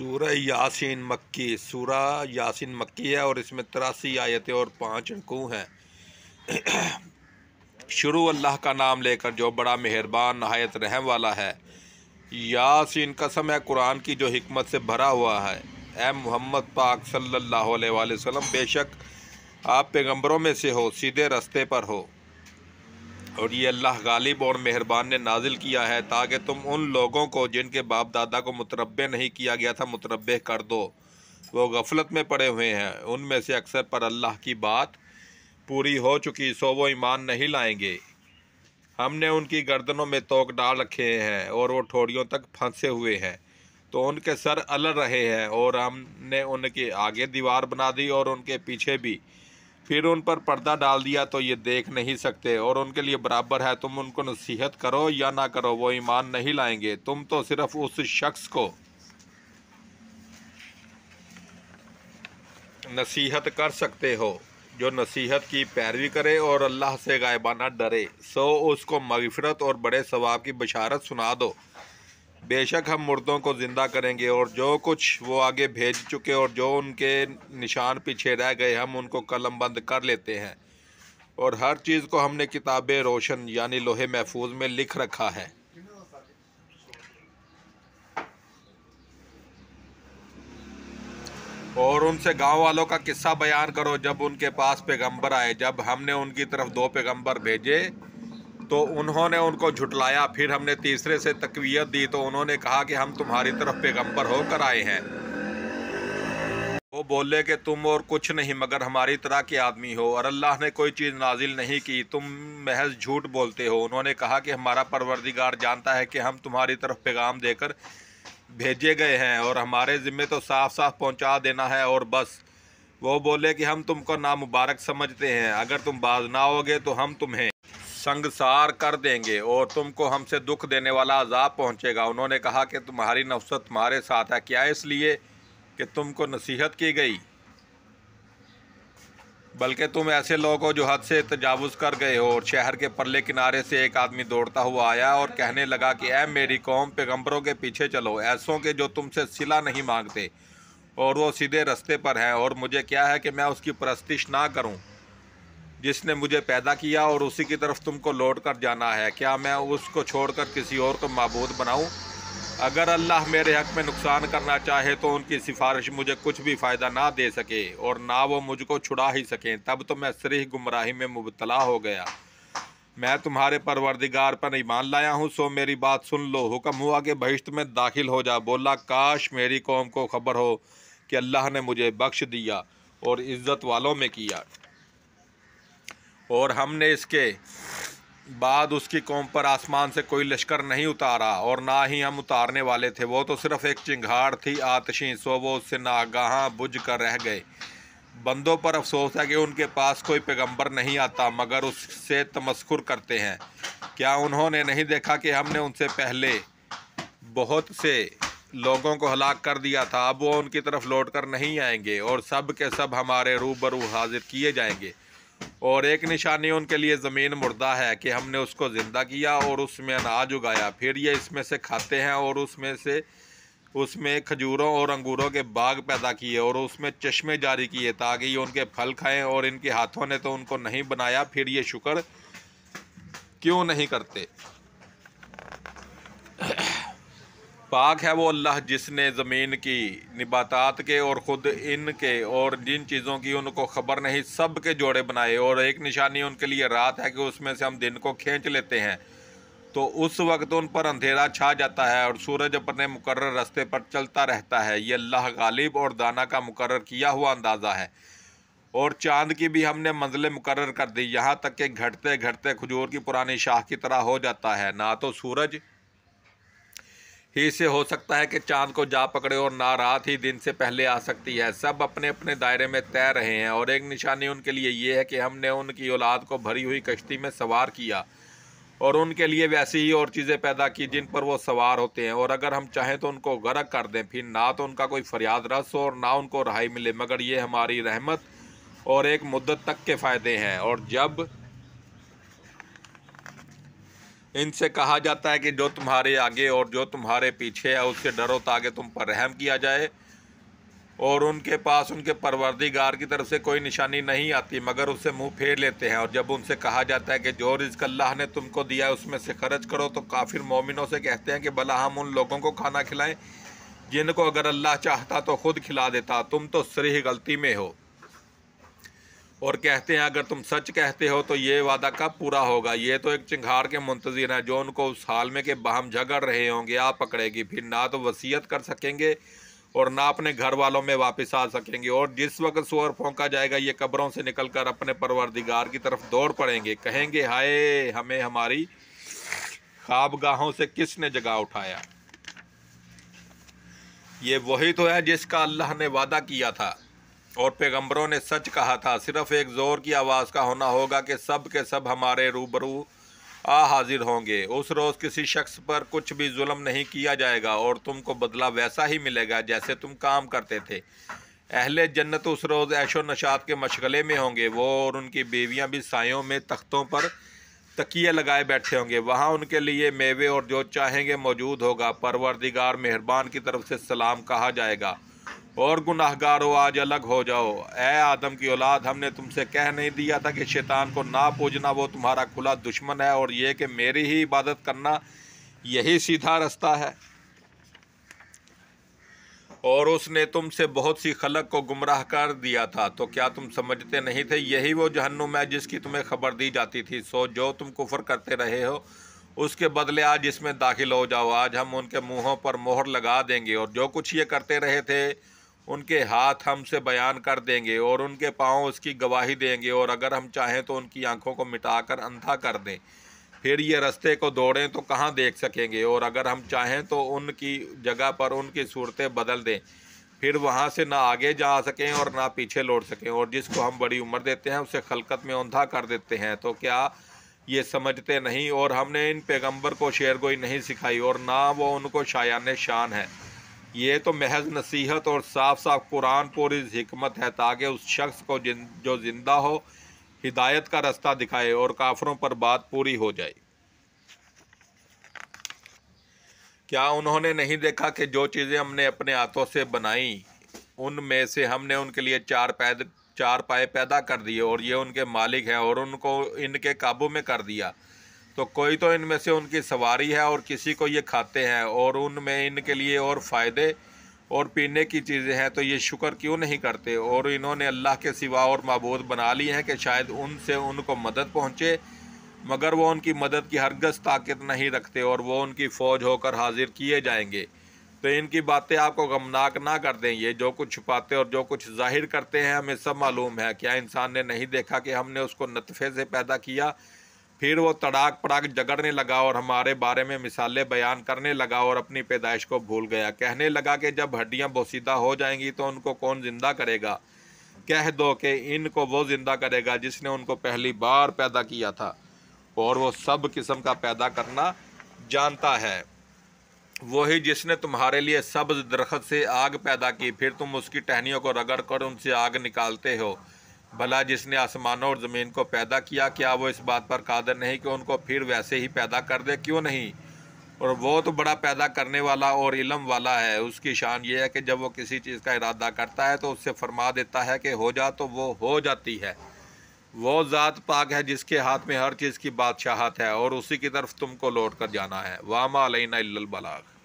सूरह यासीन मक्की सूरह यासीन मक्की है और इसमें तिरासी आयतें और पाँच रकू हैं शुरू अल्लाह का नाम लेकर जो बड़ा मेहरबान नहायत रहम वाला है यासीन कसम है कुरान की जो हमत से भरा हुआ है ए मोहम्मद पाक सल्लल्लाहु अलैहि वसल्लम बेशक आप पैगंबरों में से हो सीधे रास्ते पर हो और ये अल्लाह गालिब और मेहरबान ने नाजिल किया है ताकि तुम उन लोगों को जिनके बाप दादा को मतरबे नहीं किया गया था मतरबे कर दो वो गफलत में पड़े हुए हैं उनमें से अक्सर पर अल्लाह की बात पूरी हो चुकी सो वो ईमान नहीं लाएंगे हमने उनकी गर्दनों में तोक डाल रखे हैं और वो ठोड़ियों तक फंसे हुए हैं तो उनके सर अलड़ रहे हैं और हमने उनके आगे दीवार बना दी और उनके पीछे भी फिर उन पर पर्दा डाल दिया तो ये देख नहीं सकते और उनके लिए बराबर है तुम उनको नसीहत करो या ना करो वो ईमान नहीं लाएंगे तुम तो सिर्फ उस शख्स को नसीहत कर सकते हो जो नसीहत की पैरवी करे और अल्लाह से गायबाना डरे सो उसको मगफरत और बड़े सवाब की बशारत सुना दो बेशक हम मुर्दों को ज़िंदा करेंगे और जो कुछ वो आगे भेज चुके और जो उनके निशान पीछे रह गए हम उनको कलम बंद कर लेते हैं और हर चीज़ को हमने किताब रोशन यानी लोहे महफूज में लिख रखा है और उनसे गांव वालों का किस्सा बयान करो जब उनके पास पैगंबर आए जब हमने उनकी तरफ दो पैगंबर भेजे तो उन्होंने उनको झुटलाया फिर हमने तीसरे से तकवीत दी तो उन्होंने कहा कि हम तुम्हारी तरफ पैगम्बर होकर आए हैं वो बोले कि तुम और कुछ नहीं मगर हमारी तरह के आदमी हो और अल्लाह ने कोई चीज़ नाजिल नहीं की तुम महज झूठ बोलते हो उन्होंने कहा कि हमारा परवरदिगार जानता है कि हम तुम्हारी तरफ पैगाम देकर भेजे गए हैं और हमारे ज़िम्मे तो साफ साफ पहुंचा देना है और बस वो बोले कि हम तुमको नामुबारक समझते हैं अगर तुम बाज ना होगे तो हम तुम्हें संगसार कर देंगे और तुमको हमसे दुख देने वाला अजाब पहुँचेगा उन्होंने कहा कि तुम्हारी नफसत तुम्हारे साथ है क्या इसलिए कि तुमको नसीहत की गई बल्कि तुम ऐसे लोग हो जो हद से तजावज़ कर गए हो और शहर के परले किनारे से एक आदमी दौड़ता हुआ आया और कहने लगा कि ऐ मेरी कौम पैगम्बरों के पीछे चलो ऐसों के जो तुमसे सिला नहीं मांगते और वो सीधे रस्ते पर हैं और मुझे क्या है कि मैं उसकी परस्तिश ना करूं जिसने मुझे पैदा किया और उसी की तरफ तुमको लौट कर जाना है क्या मैं उसको छोड़कर किसी और को मबूद बनाऊँ अगर अल्लाह मेरे हक में नुकसान करना चाहे तो उनकी सिफारिश मुझे कुछ भी फ़ायदा ना दे सके और ना वो मुझको छुड़ा ही सकें तब तो मैं सरीह गुमराही में मुबतला हो गया मैं तुम्हारे परवरदिगार पर ईमान लाया हूँ सो मेरी बात सुन लो हुक्म हुआ कि बहिश्त में दाखिल हो जा बोला काश मेरी कौम को खबर हो कि अल्लाह ने मुझे बख्श दिया और इज़्ज़त वालों में किया और हमने इसके बाद उसकी कौम पर आसमान से कोई लश्कर नहीं उतारा और ना ही हम उतारने वाले थे वो तो सिर्फ़ एक चिंगाड़ थी आतशी सो वो उससे नागाह बुझ कर रह गए बंदों पर अफसोस है कि उनके पास कोई पैगंबर नहीं आता मगर उससे तमस्कुर करते हैं क्या उन्होंने नहीं देखा कि हमने उनसे पहले बहुत से लोगों को हलाक कर दिया था अब वो उनकी तरफ लौट कर नहीं आएंगे और सब के सब हमारे रूबरू हाजिर किए जाएंगे और एक निशानी उनके लिए ज़मीन मुर्दा है कि हमने उसको ज़िंदा किया और उसमें अनाज उगाया फिर ये इसमें से खाते हैं और उसमें से उसमें खजूरों और अंगूरों के बाग पैदा किए और उसमें चश्मे जारी किए ताकि ये उनके फल खाएं और इनके हाथों ने तो उनको नहीं बनाया फिर ये शुक्र क्यों नहीं करते पाक है वो अल्लाह जिसने ज़मीन की निबातात के और ख़ुद इन के और जिन चीज़ों की उनको ख़बर नहीं सब के जोड़े बनाए और एक निशानी उनके लिए रात है कि उसमें से हम दिन को खींच लेते हैं तो उस वक्त उन पर अंधेरा छा जाता है और सूरज अपने मुकर रास्ते पर चलता रहता है ये अल्लाह गालिब और दाना का मुकर किया हुआ अंदाज़ा है और चांद की भी हमने मंजिलें मुकर कर दी यहाँ तक कि घटते घटते खजूर की पुरानी शाह की तरह हो जाता है ना तो सूरज ही से हो सकता है कि चांद को जा पकड़े और ना रात ही दिन से पहले आ सकती है सब अपने अपने दायरे में तैर रहे हैं और एक निशानी उनके लिए ये है कि हमने उनकी औलाद को भरी हुई कश्ती में सवार किया और उनके लिए वैसी ही और चीज़ें पैदा की जिन पर वो सवार होते हैं और अगर हम चाहें तो उनको गर्क कर दें फिर ना तो उनका कोई फरियाद रस हो और ना उनको रहाई मिले मगर ये हमारी रहमत और एक मुद्दत तक के फ़ायदे हैं और जब इनसे कहा जाता है कि जो तुम्हारे आगे और जो तुम्हारे पीछे है उससे डरो ताकि तो तुम पर रहम किया जाए और उनके पास उनके परवरदिगार की तरफ से कोई निशानी नहीं आती मगर उससे मुंह फेर लेते हैं और जब उनसे कहा जाता है कि जो रिज्क अल्लाह ने तुमको दिया है उसमें से खर्च करो तो काफिर मोमिनों से कहते हैं कि भला हम उन लोगों को खाना खिलाएं जिनको अगर अल्लाह चाहता तो ख़ुद खिला देता तुम तो सरी गलती में हो और कहते हैं अगर तुम सच कहते हो तो ये वादा कब पूरा होगा ये तो एक चिंगार के मुंतजर हैं जो उनको उस हाल में के बहम झगड़ रहे होंगे आप पकड़ेगी फिर ना तो वसीयत कर सकेंगे और ना अपने घर वालों में वापस आ सकेंगे और जिस वक्त शोर फोंका जाएगा ये कब्रों से निकल कर अपने परवरदिगार की तरफ दौड़ पड़ेंगे कहेंगे हाय हमें हमारी ख्वाबगाहों से किसने जगह उठाया ये वही तो है जिसका अल्लाह ने वादा किया था और पैगंबरों ने सच कहा था सिर्फ़ एक ज़ोर की आवाज़ का होना होगा कि सब के सब हमारे रूबरू आ हाजिर होंगे उस रोज़ किसी शख्स पर कुछ भी जुल्म नहीं किया जाएगा और तुमको बदला वैसा ही मिलेगा जैसे तुम काम करते थे अहले जन्नत उस रोज़ ऐशो नशात के मशगले में होंगे वो और उनकी बीवियाँ भी सायों में तख्तों पर तकिए लगाए बैठे होंगे वहाँ उनके लिए मेवे और जो चाहेंगे मौजूद होगा परवरदिगार मेहरबान की तरफ से सलाम कहा जाएगा और गुनाहगार हो आज अलग हो जाओ ए आदम की औलाद हमने तुमसे कह नहीं दिया था कि शैतान को ना पूजना वो तुम्हारा खुला दुश्मन है और ये कि मेरी ही इबादत करना यही सीधा रास्ता है और उसने तुमसे बहुत सी खलक को गुमराह कर दिया था तो क्या तुम समझते नहीं थे यही वो जहन्नुम है जिसकी तुम्हें खबर दी जाती थी सो जो तुम कुफर करते रहे हो उसके बदले आज इसमें दाखिल हो जाओ आज हम उनके मुँहों पर मोहर लगा देंगे और जो कुछ ये करते रहे थे उनके हाथ हमसे बयान कर देंगे और उनके पाँव उसकी गवाही देंगे और अगर हम चाहें तो उनकी आँखों को मिटाकर अंधा कर दें फिर ये रास्ते को दौड़ें तो कहाँ देख सकेंगे और अगर हम चाहें तो उनकी जगह पर उनकी सूरतें बदल दें फिर वहाँ से ना आगे जा सकें और ना पीछे लौट सकें और जिसको हम बड़ी उम्र देते हैं उसे खलकत में अंधा कर देते हैं तो क्या ये समझते नहीं और हमने इन पैगंबर को शेर गोई नहीं सिखाई और ना वो उनको शायान शान है ये तो महज नसीहत और साफ साफ कुरान पूरी हमत है ताकि उस शख्स को जिन जो ज़िंदा हो हिदायत का रास्ता दिखाए और काफरों पर बात पूरी हो जाए क्या उन्होंने नहीं देखा कि जो चीज़ें हमने अपने हाथों से बनाई उनमें से हमने उनके लिए चार पैद चार पाए पैदा कर दिए और ये उनके मालिक हैं और उनको इनके काबू में कर दिया तो कोई तो इनमें से उनकी सवारी है और किसी को ये खाते हैं और उनमें इनके लिए और फ़ायदे और पीने की चीज़ें हैं तो ये शुक्र क्यों नहीं करते और इन्होंने अल्लाह के सिवा और मबूद बना लिए हैं कि शायद उनसे उनको मदद पहुँचे मगर वो उनकी मदद की हरगज ताकत नहीं रखते और वो उनकी फ़ौज होकर हाजिर किए जाएंगे तो इनकी बातें आपको गमनाक ना कर दें ये जो कुछ छुपाते और जो कुछ जाहिर करते हैं हमें सब मालूम है क्या इंसान ने नहीं देखा कि हमने उसको नतफ़े से पैदा किया फिर वो तड़ाक पड़ाक जगड़ने लगा और हमारे बारे में मिसालें बयान करने लगा और अपनी पैदाइश को भूल गया कहने लगा कि जब हड्डियाँ बोसीदा हो जाएंगी तो उनको कौन ज़िंदा करेगा कह दो कि इनको वो ज़िंदा करेगा जिसने उनको पहली बार पैदा किया था और वो सब किस्म का पैदा करना जानता है वही जिसने तुम्हारे लिए सब्ज़ दरख्त से आग पैदा की फिर तुम उसकी टहनियों को रगड़ कर उनसे आग निकालते हो भला जिसने आसमानों और ज़मीन को पैदा किया क्या वो इस बात पर कादर नहीं कि उनको फिर वैसे ही पैदा कर दे क्यों नहीं और वो तो बड़ा पैदा करने वाला और इलम वाला है उसकी शान ये है कि जब वो किसी चीज़ का इरादा करता है तो उससे फरमा देता है कि हो जा तो वो हो जाती है वो ज़ात पाक है जिसके हाथ में हर चीज़ की बादशाहत है और उसी की तरफ तुमको लौट कर जाना है वामा अलैना बलाग